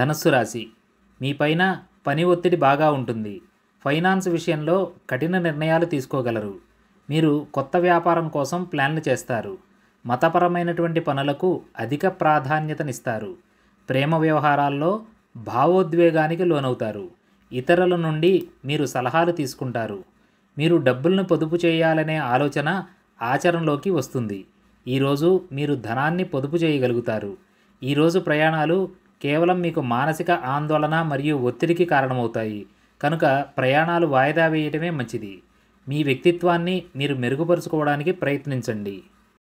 ధనస్సు రాశి మీపైన పని ఒత్తిడి బాగా ఉంటుంది ఫైనాన్స్ విషయంలో కఠిన నిర్ణయాలు తీసుకోగలరు మీరు కొత్త వ్యాపారం కోసం ప్లాన్లు చేస్తారు మతపరమైనటువంటి పనులకు అధిక ప్రాధాన్యతనిస్తారు ప్రేమ వ్యవహారాల్లో భావోద్వేగానికి లోనవుతారు ఇతరుల నుండి మీరు సలహాలు తీసుకుంటారు మీరు డబ్బులను పొదుపు చేయాలనే ఆలోచన ఆచరణలోకి వస్తుంది ఈరోజు మీరు ధనాన్ని పొదుపు చేయగలుగుతారు ఈరోజు ప్రయాణాలు కేవలం మీకు మానసిక ఆందోళన మరియు ఒత్తిడికి కారణమవుతాయి కనుక ప్రయాణాలు వాయిదా వేయటమే మంచిది మీ వ్యక్తిత్వాన్ని మీరు మెరుగుపరుచుకోవడానికి ప్రయత్నించండి